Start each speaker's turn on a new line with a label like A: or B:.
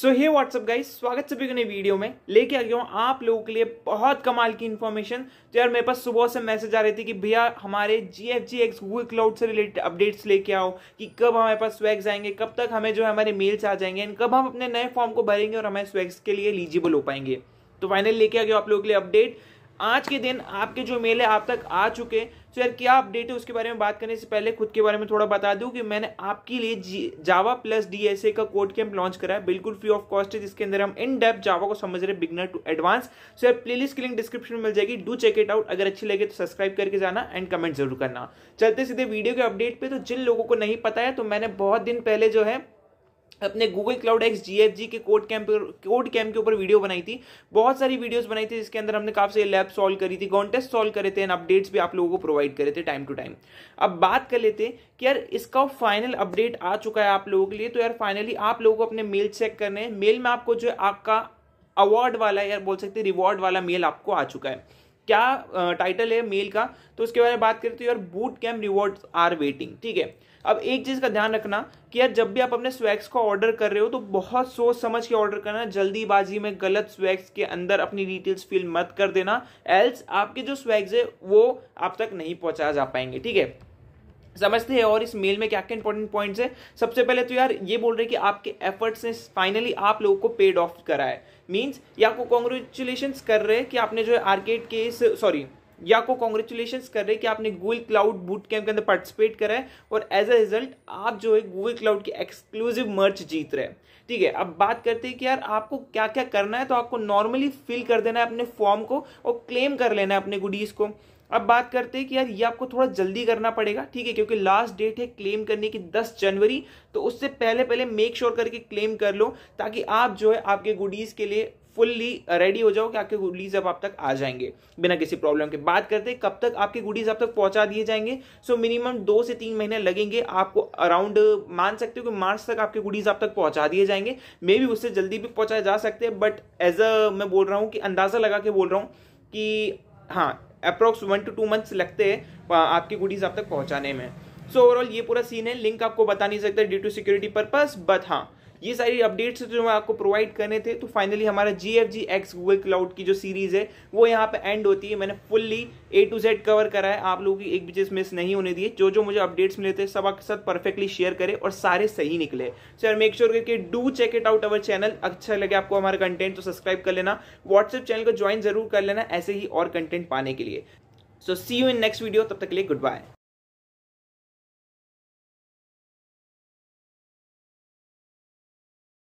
A: सो हे WhatsApp guys स्वागत सभी को नए वीडियो में लेके आ गया हूँ आप लोगों के लिए बहुत कमाल की इन्फॉर्मेशन तो यार मेरे पास सुबह से मैसेज आ रही थी कि भैया हमारे G F G X Google cloud से रिलेटेड अपडेट्स लेके आओ कि कब हमारे पास स्वैग्स आएंगे कब तक हमें जो है हमारे मेल्स आ जाएंगे एंड कब हम अपने नए फॉर्म को भरेंगे और हमारे स्वैग्स के लिए एलिजिबल हो पाएंगे तो फाइनल लेके आ गया आप लोगों के लिए अपडेट आज के दिन आपके जो मेल है आप तक आ चुके तो यार क्या अपडेट है उसके बारे में बात करने से पहले खुद के बारे में थोड़ा बता दूं कि मैंने आपके लिए जावा प्लस डीएसए का कोड कैंप लॉन्च करा है बिल्कुल फ्री ऑफ कॉस्ट है जिसके अंदर हम इन डेप्थ जावा को समझ रहे बिगनर टू एडवांस तो यार प्लेलिस्ट की लिंक डिस्क्रिप्शन में मिल जाएगी डू चेक इट आउट अगर अच्छी लगे तो सब्सक्राइब करके जाना एंड कमेंट जरूर करना चलते सीधे वीडियो के अपडेट पर तो जिन लोगों को नहीं पता है तो मैंने बहुत दिन पहले जो है अपने गूगल क्लाउड एक्स जी के कोड कैंप कोड कैम्प के ऊपर वीडियो बनाई थी बहुत सारी वीडियोस बनाई थी जिसके अंदर हमने काफी लैब सॉल्व करी थी कॉन्टेस्ट सॉल्व करे थे एंड अपडेट्स भी आप लोगों को प्रोवाइड करे थे टाइम टू टाइम अब बात कर लेते कि यार इसका फाइनल अपडेट आ चुका है आप लोगों के लिए तो यार फाइनली आप लोगों को अपने मेल चेक करने हैं मेल में आपको जो आपका अवार्ड वाला यार बोल सकते रिवॉर्ड वाला मेल आपको आ चुका है क्या टाइटल है मेल का तो उसके बारे में बात करें तो यार bootcamp rewards are waiting ठीक है अब एक चीज़ का ध्यान रखना कि यार जब भी आप अपने स्वैग्स को ऑर्डर कर रहे हो तो बहुत सोच समझ के ऑर्डर करना जल्दीबाजी में गलत स्वैग्स के अंदर अपनी डिटेल्स फिल मत कर देना एल्स आपके जो स्वैग्स है वो आप तक नहीं पहुंचा जा पाएंगे ठीक है समझते हैं और इस मेल में क्या क्या इंपॉर्टेंट पॉइंट्स है सबसे पहले तो यार ये बोल रहे हैं कि आपके एफर्ट्स ने फाइनली आप लोगों को पेड ऑफ करा है मीन्स ये आपको कॉन्ग्रेचुलेशन कर रहे हैं कि आपने जो है आर्केड के इस सॉरी या आपको कॉन्ग्रेचुलेशन कर रहे हैं कि आपने गूगल क्लाउड बूट कैम्प के अंदर पार्टिसिपेट करा है और एज अ रिजल्ट आप जो है गूगल क्लाउड की एक्सक्लूसिव मर्च जीत रहे हैं ठीक है अब बात करते हैं कि यार आपको क्या क्या करना है तो आपको नॉर्मली फिल कर देना है अपने फॉर्म को और क्लेम कर लेना है अपने गुडीज़ को अब बात करते हैं कि यार ये आपको थोड़ा जल्दी करना पड़ेगा ठीक है क्योंकि लास्ट डेट है क्लेम करने की 10 जनवरी तो उससे पहले पहले मेक श्योर sure करके क्लेम कर लो ताकि आप जो है आपके गुडीज़ के लिए फुल्ली रेडी हो जाओ कि आपके गुडीज अब आप तक आ जाएंगे बिना किसी प्रॉब्लम के बात करते हैं कब तक आपके गुडीज आप तक पहुंचा दिए जाएंगे सो मिनिमम दो से तीन महीने लगेंगे आपको अराउंड मान सकते हो कि मार्च तक आपके गुडीज आप तक पहुंचा दिए जाएंगे मे भी उससे जल्दी भी पहुंचाए जा सकते हैं बट एज अ मैं बोल रहा हूँ कि अंदाज़ा लगा के बोल रहा हूँ कि हाँ approx one two two months लगते हैं आपकी गुडीज आप तक पहुंचाने में सो so, ओवरऑल ये पूरा सीन है लिंक आपको बता नहीं सकते due to security purpose but हाँ ये सारी अपडेट्स जो मैं आपको प्रोवाइड करने थे तो फाइनली हमारा G F G X Google cloud की जो सीरीज़ है वो यहाँ पे एंड होती है मैंने fully A to Z cover करा है आप लोगों की एक भी चीज़ मिस नहीं होने दिए जो जो मुझे अपडेट्स मिले थे सब आपके साथ परफेक्टली शेयर करें और सारे सही निकले सो यार मेक श्योर करके do check it out our channel अच्छा लगे आपको हमारा कंटेंट तो सब्सक्राइब कर लेना व्हाट्सएप चैनल को ज्वाइन जरूर कर लेना ऐसे ही और कंटेंट पाने के लिए so see you in next video तब तक के लिए गुड बाय